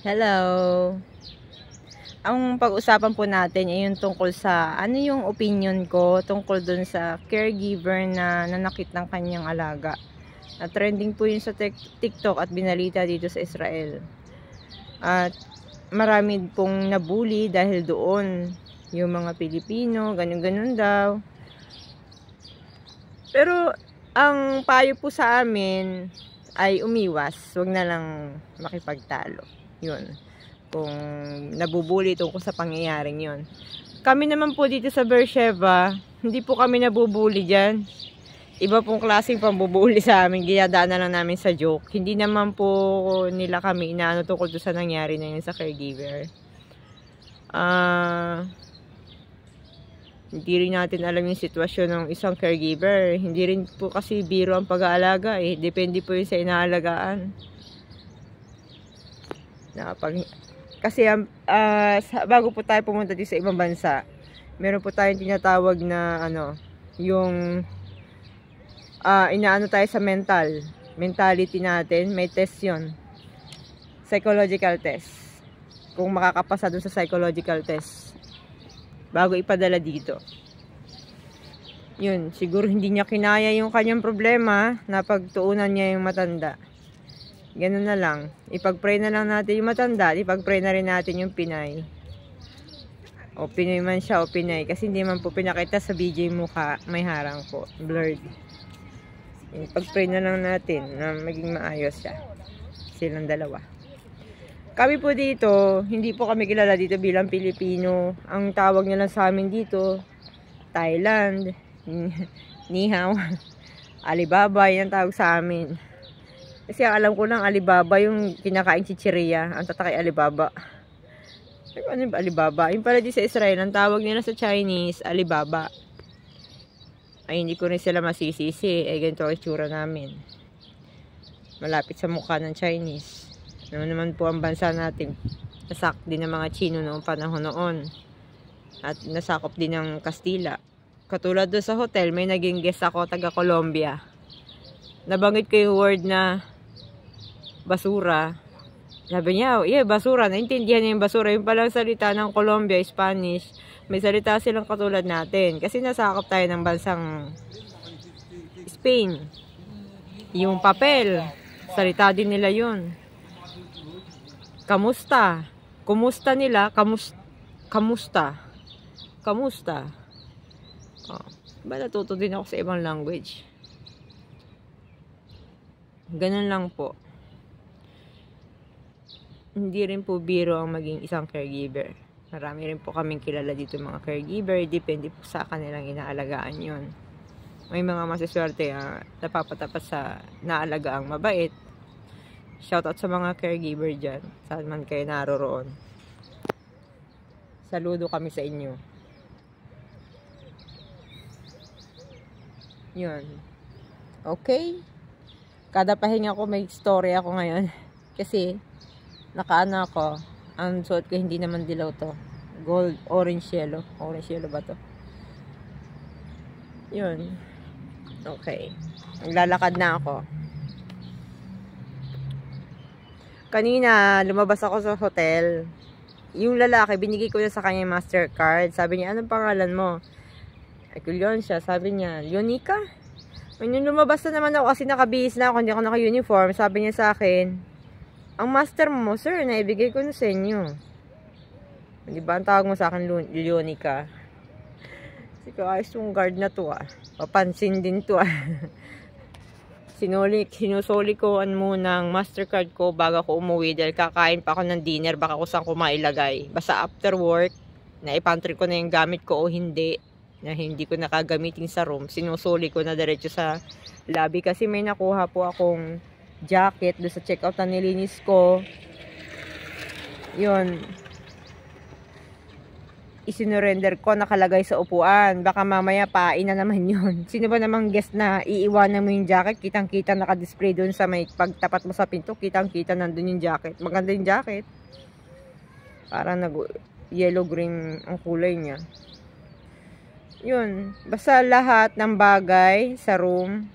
Hello. Ang pag-usapan po natin ay yung tungkol sa ano yung opinion ko tungkol dun sa caregiver na nanakit ng kanyang alaga. Na trending po yun sa TikTok at binalita dito sa Israel. At marami pong nabuli dahil doon yung mga Pilipino, ganun-ganun daw. Pero ang payo po sa amin ay umiwas, wag na lang makipagtalo. Yun. Kung nabubuli tungkol sa pangyayaring yun. Kami naman po dito sa Beersheba, hindi po kami nabubuli dyan. Iba pong klaseng pambubuli sa amin. na lang namin sa joke. Hindi naman po nila kami inaano tungkol sa nangyari na yun sa caregiver. Ah... Uh, hindi rin natin alam yung sitwasyon ng isang caregiver. Hindi rin po kasi biro ang pag-aalaga eh. Depende po yun sa inaalagaan na pag kasi uh, bago po tayo pumunta dito sa ibang bansa, meron po tayong tinatawag na ano, yung uh, inaano tayo sa mental, mentality natin, may test 'yon. Psychological test. Kung makakapasa dun sa psychological test bago ipadala dito. Yun, siguro hindi niya kinaya yung kanyang problema, napagtuunan niya yung matanda. Ganun na lang. Ipag-pray na lang natin yung matanda. Ipag-pray na rin natin yung Pinay. O Pinoy man siya o Pinay. Kasi hindi man po pinakita sa BJ mukha. May harang ko, Blurred. Ipag-pray na lang natin na maging maayos siya. Silang dalawa. Kami po dito, hindi po kami kilala dito bilang Pilipino. Ang tawag nila sa amin dito, Thailand, Nihao, Alibaba, yan tawag sa amin. Kasi alam ko lang, Alibaba yung kinakain si Chiria. Ang tatakay Alibaba. Ano ba Alibaba? Yung pala di sa Israel, ang tawag nila sa Chinese, Alibaba. Ay, hindi ko rin sila masisisi. Ay, eh, ganito ang itsura namin. Malapit sa mukha ng Chinese. Naman naman po ang bansa natin. Nasak din ng mga Chino noong panahon noon. At nasakop din ng Kastila. Katulad doon sa hotel, may naging guest ako taga Colombia. Nabanggit ko yung word na basura. Sabi niya, oh, yeah, basura. Naintindihan niya yung basura. Yung palang salita ng Colombia, Spanish, may salita silang katulad natin. Kasi nasakop tayo ng bansang Spain. Yung papel, salita din nila yun. Kamusta? Kumusta nila? Kamus kamusta? Kamusta? Oh, ba natuto din ako sa ibang language? Ganun lang po hindi rin po biro ang maging isang caregiver. Marami rin po kaming kilala dito mga caregiver. Depende po sa kanilang inaalagaan yon. May mga masaswerte na ah, napapatapat sa naalagaan mabait. Shoutout sa mga caregiver dyan. Saan man kayo naroroon. Saludo kami sa inyo. Yun. Okay? Kada pahinga ko may story ako ngayon. Kasi nakaano ako ang suot ko hindi naman dilaw to gold orange yellow orange yellow ba to yun okay lalakad na ako kanina lumabas ako sa hotel yung lalaki binigay ko na sa kanya yung mastercard sabi niya anong pangalan mo Akulyon siya sabi niya Leonica Nung lumabas na naman ako kasi nakabihis na ako, hindi ako naka-uniform, sabi niya sa akin, ang master mo, sir, naibigay ko na sa inyo. Di ba? Ang tawag mo sa akin, Leonica. Kasi ko, ayos yung guard na to, ah. Papansin din to, ah. Sinuli, sinusulikoan muna ng mastercard ko bago ko umuwi dahil kakain pa ako ng dinner. Baka ko saan ko mailagay. Basta after work, na ko na yung gamit ko o hindi na hindi ko nakagamitin sa room, sinusuli ko na diretso sa lobby kasi may nakuha po akong jacket do sa checkout na nilinis ko. Yun. Isinurender ko nakalagay sa upuan. Baka mamaya pain na naman yun. Sino ba namang guest na iiwanan mo yung jacket? Kitang-kita naka-display doon sa may pagtapat mo sa pinto. Kitang-kita nandun yung jacket. Maganda yung jacket. para nag yellow green ang kulay niya. Yun, basta lahat ng bagay sa room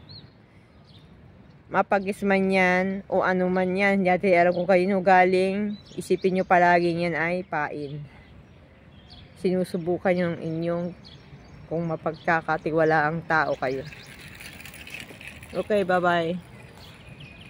mapagisman yan o anuman man yan. Hindi natin alam kung kanino galing. Isipin nyo palaging yan ay pain. Sinusubukan yung inyong kung mapagkakatiwala ang tao kayo. Okay, bye-bye.